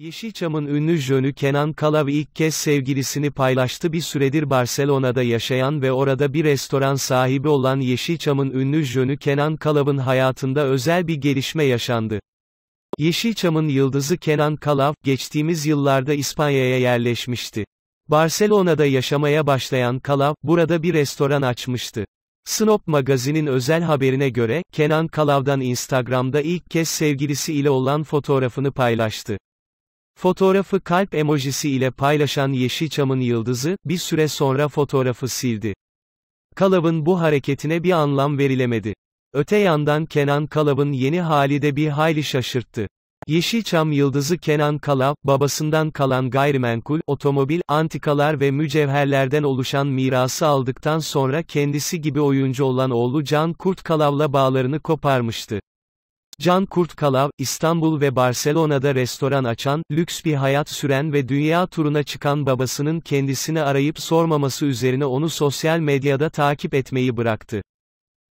Yeşilçam'ın ünlü jönü Kenan Kalav ilk kez sevgilisini paylaştı bir süredir Barcelona'da yaşayan ve orada bir restoran sahibi olan Yeşilçam'ın ünlü jönü Kenan Kalav'ın hayatında özel bir gelişme yaşandı. Yeşilçam'ın yıldızı Kenan Kalav, geçtiğimiz yıllarda İspanya'ya yerleşmişti. Barcelona'da yaşamaya başlayan Kalav, burada bir restoran açmıştı. Snop magazinin özel haberine göre, Kenan Kalav'dan Instagram'da ilk kez sevgilisi ile olan fotoğrafını paylaştı. Fotoğrafı kalp emojisi ile paylaşan Yeşilçam'ın yıldızı, bir süre sonra fotoğrafı sildi. Kalab'ın bu hareketine bir anlam verilemedi. Öte yandan Kenan Kalab'ın yeni hali de bir hayli şaşırttı. Yeşilçam yıldızı Kenan Kalab, babasından kalan gayrimenkul, otomobil, antikalar ve mücevherlerden oluşan mirası aldıktan sonra kendisi gibi oyuncu olan oğlu Can Kurt Kalab'la bağlarını koparmıştı. Can Kurt Kalav, İstanbul ve Barcelona'da restoran açan, lüks bir hayat süren ve dünya turuna çıkan babasının kendisini arayıp sormaması üzerine onu sosyal medyada takip etmeyi bıraktı.